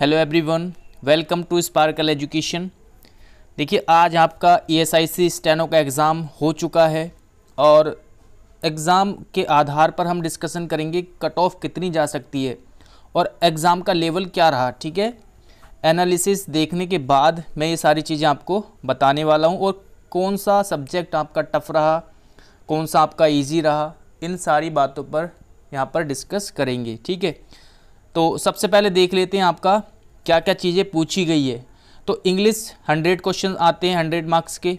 hello everyone welcome to Sparkle education देखिए आज आपका E e S I C steno का एग्ज़ाम हो चुका है और एग्ज़ाम के आधार पर हम डिस्कशन करेंगे कट ऑफ कितनी जा सकती है और एग्ज़ाम का लेवल क्या रहा ठीक है एनालिसिस देखने के बाद मैं ये सारी चीज़ें आपको बताने वाला हूँ और कौन सा सब्जेक्ट आपका टफ रहा कौन सा आपका ईजी रहा इन सारी बातों पर यहाँ पर डिस्कस करेंगे ठीक है तो सबसे पहले देख लेते हैं आपका क्या क्या चीज़ें पूछी गई है तो इंग्लिश हंड्रेड क्वेश्चन आते हैं हंड्रेड मार्क्स के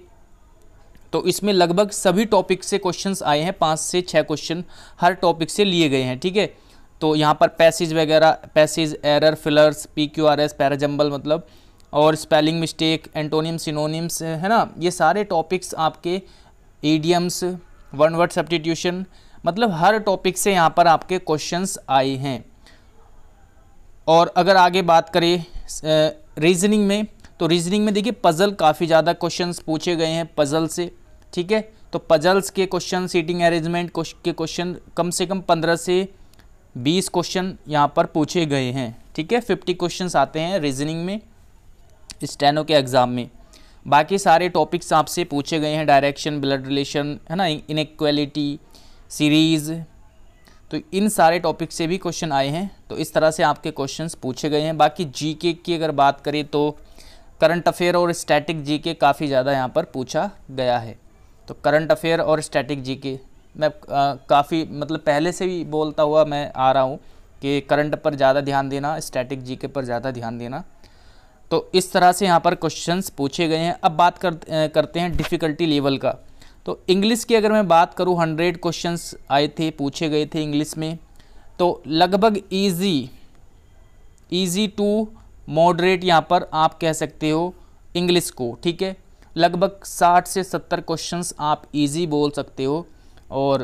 तो इसमें लगभग सभी टॉपिक से क्वेश्चंस आए हैं पाँच से छः क्वेश्चन हर टॉपिक से लिए गए हैं ठीक है तो यहाँ पर पैसेज वगैरह passage error fillers P Q R S parajumble मतलब और स्पेलिंग मिस्टेक एंटोनियम सिनोनियम्स है ना ये सारे टॉपिक्स आपके एडियम्स वन वर्ड सब्टीट्यूशन मतलब हर टॉपिक से यहाँ पर आपके क्वेश्चंस आए हैं और अगर आगे बात करें रीजनिंग में तो रीजनिंग में देखिए पज़ल काफ़ी ज़्यादा क्वेश्चंस पूछे गए हैं पज़ल से ठीक है तो पज़ल्स के क्वेश्चन सीटिंग अरेंजमेंट के क्वेश्चन कम से कम पंद्रह से बीस क्वेश्चन यहाँ पर पूछे गए हैं ठीक है फिफ्टी क्वेश्चन आते हैं रीजनिंग में स्टैनो के एग्ज़ाम में बाकी सारे टॉपिक्स आपसे पूछे गए हैं डायरेक्शन ब्लड रिलेशन है ना इनक्वालिटी सीरीज़ तो इन सारे टॉपिक से भी क्वेश्चन आए हैं तो इस तरह से आपके क्वेश्चंस पूछे गए हैं बाकी जीके की अगर बात करें तो करंट अफेयर और स्टैटिक जीके काफ़ी ज़्यादा यहाँ पर पूछा गया है तो करंट अफेयर और स्टैटिक जीके मैं काफ़ी मतलब पहले से भी बोलता हुआ मैं आ रहा हूँ कि करंट पर ज़्यादा ध्यान देना स्टैटिक जीके पर ज़्यादा ध्यान देना तो इस तरह से यहाँ पर क्वेश्चंस पूछे गए हैं अब बात कर, करते हैं डिफ़िकल्टी लेवल का तो इंग्लिश की अगर मैं बात करूँ हंड्रेड क्वेश्चंस आए थे पूछे गए थे इंग्लिश में तो लगभग इजी इजी टू मॉडरेट यहाँ पर आप कह सकते हो इंग्लिश को ठीक है लगभग 60 से 70 क्वेश्चंस आप इजी बोल सकते हो और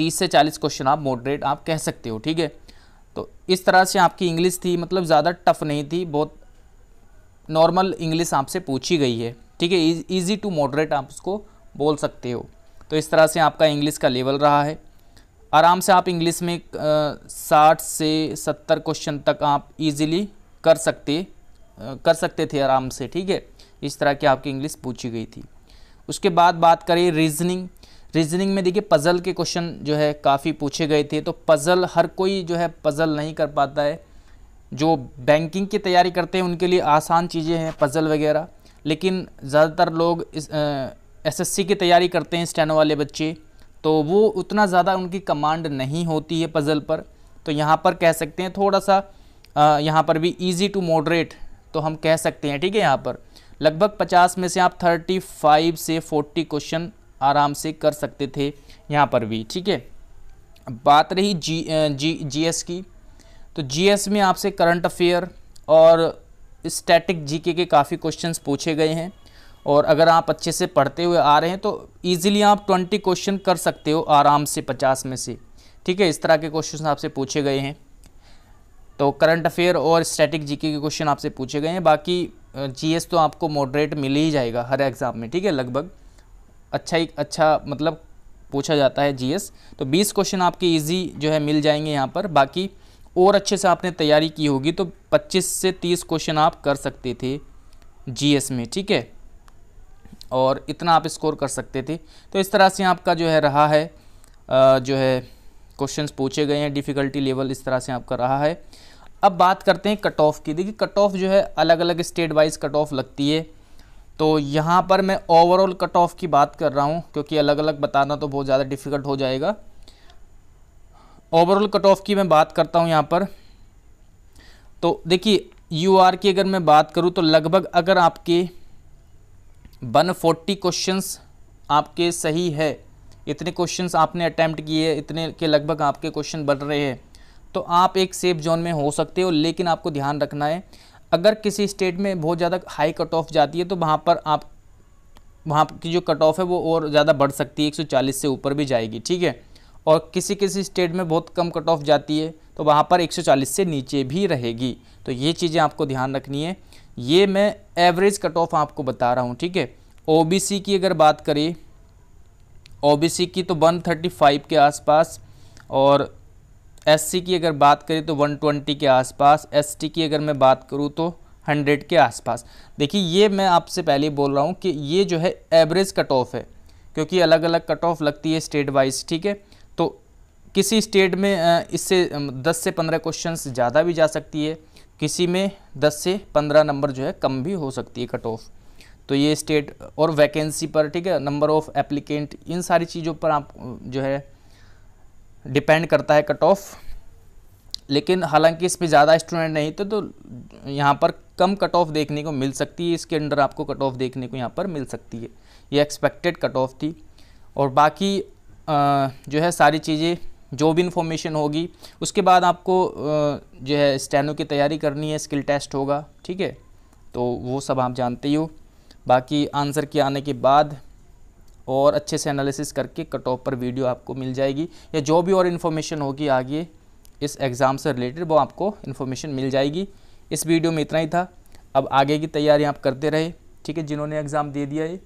30 से 40 क्वेश्चन आप मॉडरेट आप कह सकते हो ठीक है तो इस तरह से आपकी इंग्लिश थी मतलब ज़्यादा टफ नहीं थी बहुत नॉर्मल इंग्लिश आपसे पूछी गई है ठीक है ईजी टू मॉडरेट आप उसको बोल सकते हो तो इस तरह से आपका इंग्लिश का लेवल रहा है आराम से आप इंग्लिश में साठ से सत्तर क्वेश्चन तक आप इजीली कर सकते आ, कर सकते थे आराम से ठीक है इस तरह की आपकी इंग्लिश पूछी गई थी उसके बाद बात करें रीजनिंग रीजनिंग में देखिए पज़ल के क्वेश्चन जो है काफ़ी पूछे गए थे तो पज़ल हर कोई जो है पज़ल नहीं कर पाता है जो बैंकिंग की तैयारी करते हैं उनके लिए आसान चीज़ें हैं पज़ल वगैरह लेकिन ज़्यादातर लोग इस आ, एसएससी की तैयारी करते हैं स्टैनो वाले बच्चे तो वो उतना ज़्यादा उनकी कमांड नहीं होती है पज़ल पर तो यहाँ पर कह सकते हैं थोड़ा सा यहाँ पर भी ईजी टू मॉडरेट तो हम कह सकते हैं ठीक है यहाँ पर लगभग 50 में से आप 35 से 40 क्वेश्चन आराम से कर सकते थे यहाँ पर भी ठीक है बात रही जी जी जीएस की तो जीएस में आपसे करंट अफेयर और स्टैटिक जीके के काफ़ी क्वेश्चंस पूछे गए हैं और अगर आप अच्छे से पढ़ते हुए आ रहे हैं तो ईजिली आप ट्वेंटी क्वेश्चन कर सकते हो आराम से पचास में से ठीक है इस तरह के क्वेश्चन आपसे पूछे गए हैं तो करंट अफेयर और स्टैटिक जीके के क्वेश्चन आपसे पूछे गए हैं बाकी जीएस तो आपको मॉडरेट मिल ही जाएगा हर एग्ज़ाम में ठीक है लगभग अच्छा ही अच्छा मतलब पूछा जाता है जीएस तो 20 क्वेश्चन आपके इजी जो है मिल जाएंगे यहाँ पर बाकी और अच्छे से आपने तैयारी की होगी तो 25 से 30 क्वेश्चन आप कर सकते थे जी में ठीक है और इतना आप स्कोर कर सकते थे तो इस तरह से आपका जो है रहा है जो है क्वेश्चंस पूछे गए हैं डिफ़िकल्टी लेवल इस तरह से आपका रहा है अब बात करते हैं कट ऑफ की देखिए कट ऑफ जो है अलग अलग स्टेट वाइज कट ऑफ लगती है तो यहाँ पर मैं ओवरऑल कट ऑफ की बात कर रहा हूँ क्योंकि अलग अलग बताना तो बहुत ज़्यादा डिफ़िकल्ट हो जाएगा ओवरऑल कट ऑफ की मैं बात करता हूँ यहाँ पर तो देखिए यू आर की अगर मैं बात करूँ तो लगभग अगर आपके वन फोर्टी क्वेश्चंस आपके सही है इतने क्वेश्चंस आपने अटैम्प्ट किए इतने के लगभग आपके क्वेश्चन बढ़ रहे हैं तो आप एक सेफ जोन में हो सकते हो लेकिन आपको ध्यान रखना है अगर किसी स्टेट में बहुत ज़्यादा हाई कट ऑफ जाती है तो वहाँ पर आप वहाँ की जो कट ऑफ है वो और ज़्यादा बढ़ सकती है 140 से ऊपर भी जाएगी ठीक है और किसी किसी स्टेट में बहुत कम कट ऑफ जाती है तो वहाँ पर 140 से नीचे भी रहेगी तो ये चीज़ें आपको ध्यान रखनी है ये मैं एवरेज कट ऑफ आपको बता रहा हूँ ठीक है ओबीसी की अगर बात करें ओबीसी की तो 135 के आसपास और एससी की अगर बात करें तो 120 के आसपास एसटी की अगर मैं बात करूँ तो 100 के आसपास देखिए ये मैं आपसे पहले बोल रहा हूँ कि ये जो है एवरेज कट ऑफ है क्योंकि अलग अलग कट ऑफ लगती है स्टेट वाइज ठीक है तो किसी स्टेट में इससे 10 से 15 क्वेश्चंस ज़्यादा भी जा सकती है किसी में 10 से 15 नंबर जो है कम भी हो सकती है कट ऑफ तो ये स्टेट और वैकेंसी पर ठीक है नंबर ऑफ एप्लीकेंट इन सारी चीज़ों पर आप जो है डिपेंड करता है कट ऑफ लेकिन हालांकि इसमें ज़्यादा स्टूडेंट नहीं थे तो यहाँ पर कम कट ऑफ देखने को मिल सकती है इसके अंडर आपको कट ऑफ देखने को यहाँ पर मिल सकती है ये एक्सपेक्टेड कट ऑफ थी और बाकी आ, जो है सारी चीज़ें जो भी इन्फॉर्मेशन होगी उसके बाद आपको जो है स्टैनो की तैयारी करनी है स्किल टेस्ट होगा ठीक है तो वो सब आप जानते ही हो बाकी आंसर के आने के बाद और अच्छे से एनालिसिस करके कट ऑफ पर वीडियो आपको मिल जाएगी या जो भी और इन्फॉर्मेशन होगी आगे इस एग्ज़ाम से रिलेटेड वो आपको इन्फॉर्मेशन मिल जाएगी इस वीडियो में इतना ही था अब आगे की तैयारी आप करते रहे ठीक है जिन्होंने एग्ज़ाम दे दिया है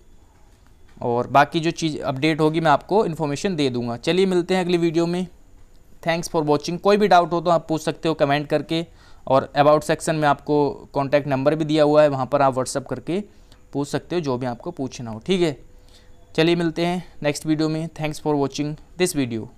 और बाकी जो चीज़ अपडेट होगी मैं आपको इन्फॉर्मेशन दे दूंगा चलिए मिलते हैं अगली वीडियो में थैंक्स फॉर वॉचिंग कोई भी डाउट हो तो आप पूछ सकते हो कमेंट करके और अबाउट सेक्शन में आपको कॉन्टैक्ट नंबर भी दिया हुआ है वहाँ पर आप व्हाट्सअप करके पूछ सकते हो जो भी आपको पूछना हो ठीक है चलिए मिलते हैं नेक्स्ट वीडियो में thanks for watching this video